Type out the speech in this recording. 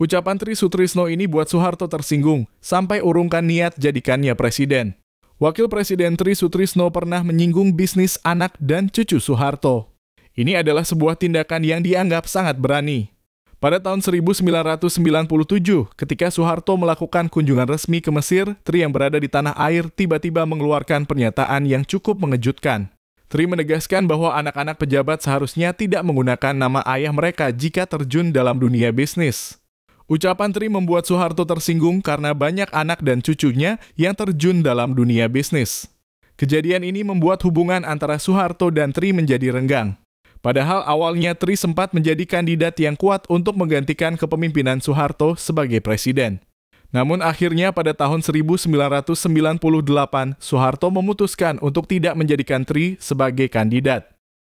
Ucapan Tri Sutrisno ini buat Soeharto tersinggung, sampai urungkan niat jadikannya presiden. Wakil Presiden Tri Sutrisno pernah menyinggung bisnis anak dan cucu Soeharto. Ini adalah sebuah tindakan yang dianggap sangat berani. Pada tahun 1997, ketika Soeharto melakukan kunjungan resmi ke Mesir, Tri yang berada di tanah air tiba-tiba mengeluarkan pernyataan yang cukup mengejutkan. Tri menegaskan bahwa anak-anak pejabat seharusnya tidak menggunakan nama ayah mereka jika terjun dalam dunia bisnis. Ucapan Tri membuat Soeharto tersinggung karena banyak anak dan cucunya yang terjun dalam dunia bisnis. Kejadian ini membuat hubungan antara Soeharto dan Tri menjadi renggang. Padahal awalnya Tri sempat menjadi kandidat yang kuat untuk menggantikan kepemimpinan Soeharto sebagai presiden. Namun akhirnya pada tahun 1998, Soeharto memutuskan untuk tidak menjadikan Tri sebagai kandidat.